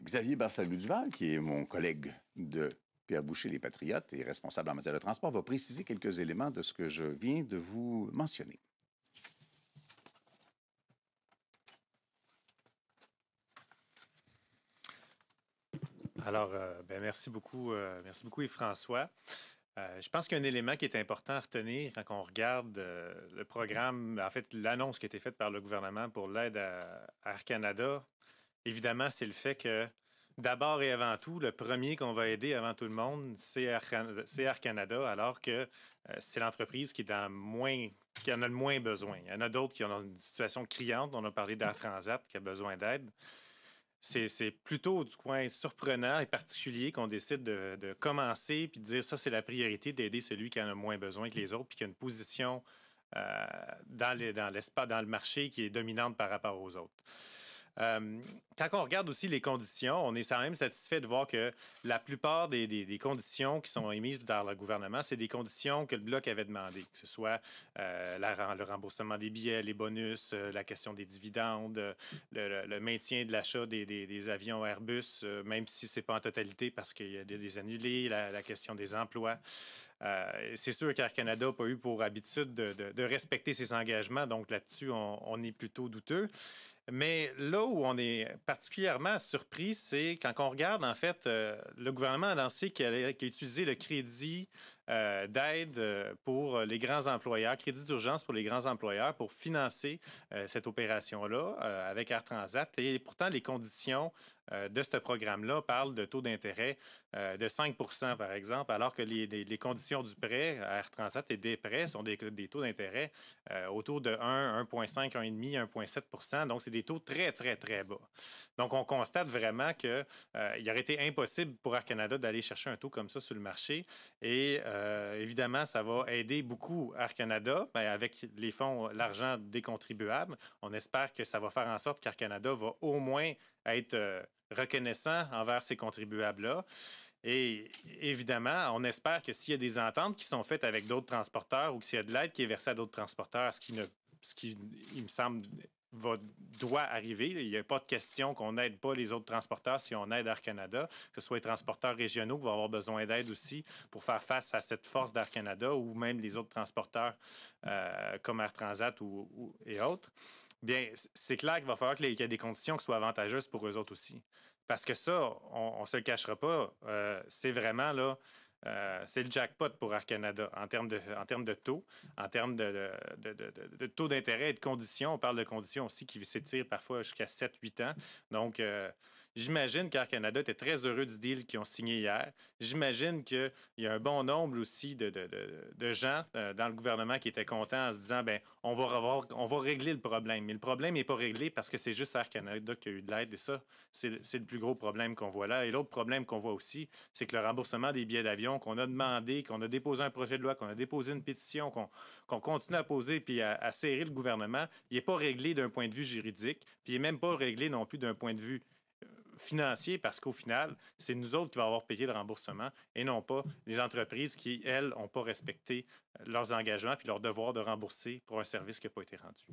Xavier Barthaloux-Duval, qui est mon collègue de Pierre Boucher, les Patriotes, et responsable en matière de transport, va préciser quelques éléments de ce que je viens de vous mentionner. Alors, euh, ben, merci beaucoup, euh, merci beaucoup, et François. Euh, je pense qu'un élément qui est important à retenir quand on regarde le programme, en fait, l'annonce qui a été faite par le gouvernement pour l'aide à, à, Air Canada évidemment, c'est le fait que d'abord et avant tout, le premier qu'on va aider avant tout le monde, c'est Air Canada, alors que euh, c'est l'entreprise qui, en a le moins besoin. Il y en a d'autres qui ont une situation criante. On a parlé d'Air Transat qui a besoin d'aide. C'est plutôt du coin surprenant et particulier qu'on décide de, commencer puis de dire ça, c'est la priorité d'aider celui qui en a moins besoin que les autres puis qui a une position euh, dans, l'espace, dans le marché qui est dominante par rapport aux autres. Euh, quand on regarde aussi les conditions, on est quand même satisfait de voir que la plupart des, conditions qui sont émises par le gouvernement, c'est des conditions que le Bloc avait demandées, que ce soit euh, la, le remboursement des billets, les bonus, euh, la question des dividendes, euh, le, maintien de l'achat des, avions Airbus, même si ce n'est pas en totalité parce qu'il y a des, annulés, la, question des emplois. c'est sûr qu'Air Canada n'a pas eu pour habitude de, respecter ses engagements, donc là-dessus, on, est plutôt douteux. Mais là où on est particulièrement surpris, c'est quand on regarde, en fait, euh, le gouvernement a lancé qu'il a utilisé le crédit euh, d'aide euh, pour les grands employeurs, crédit d'urgence pour les grands employeurs pour financer cette opération-là avec Air Transat. Et pourtant, les conditions euh, de ce programme-là parle de taux d'intérêt euh, de 5 par exemple, alors que les, conditions du prêt, à Air Transat et des prêts, sont des, taux d'intérêt euh, autour de 1, 1,5, 1,5, 1,7 Donc, c'est des taux très, très, très bas. Donc, on constate vraiment qu'il il aurait été impossible pour Air Canada d'aller chercher un taux comme ça sur le marché. Et évidemment, ça va aider beaucoup Air Canada ben, avec les fonds, l'argent des contribuables. On espère que ça va faire en sorte qu'Air Canada va au moins être reconnaissant envers ces contribuables-là. Et évidemment, on espère que s'il y a des ententes qui sont faites avec d'autres transporteurs ou s'il y a de l'aide qui est versée à d'autres transporteurs, ce qui, ne, ce qui, il me semble, doit arriver. Il n'y a pas de question qu'on n'aide pas les autres transporteurs si on aide Air Canada, que ce soit les transporteurs régionaux qui vont avoir besoin d'aide aussi pour faire face à cette force d'Air Canada ou même les autres transporteurs euh, comme Air Transat ou et autres. Bien, c'est clair qu'il va falloir qu'il y ait des conditions qui soient avantageuses pour eux autres aussi. Parce que ça, on ne se le cachera pas, euh, c'est vraiment là, euh, c'est le jackpot pour Air Canada en termes de, en termes de taux, en termes de, de, taux d'intérêt et de conditions. On parle de conditions aussi qui s'étirent parfois jusqu'à 7-8 ans. Donc, euh, J'imagine qu'Air Canada était très heureux du deal qu'ils ont signé hier. J'imagine qu'il y a un bon nombre aussi de, de, de, gens euh, dans le gouvernement qui étaient contents en se disant ben on va on va régler le problème. Mais le problème n'est pas réglé parce que c'est juste Air Canada qui a eu de l'aide et ça, c'est le plus gros problème qu'on voit là. Et l'autre problème qu'on voit aussi, c'est que le remboursement des billets d'avion qu'on a demandé, qu'on a déposé un projet de loi, qu'on a déposé une pétition, qu'on continue à poser puis à, à serrer le gouvernement, il n'est pas réglé d'un point de vue juridique, puis il n'est même pas réglé non plus d'un point de vue financier parce qu'au final, c'est nous autres qui va avoir payé le remboursement et non pas les entreprises qui, elles, n'ont pas respecté euh, leurs engagements puis leur devoir de rembourser pour un service qui n'a pas été rendu.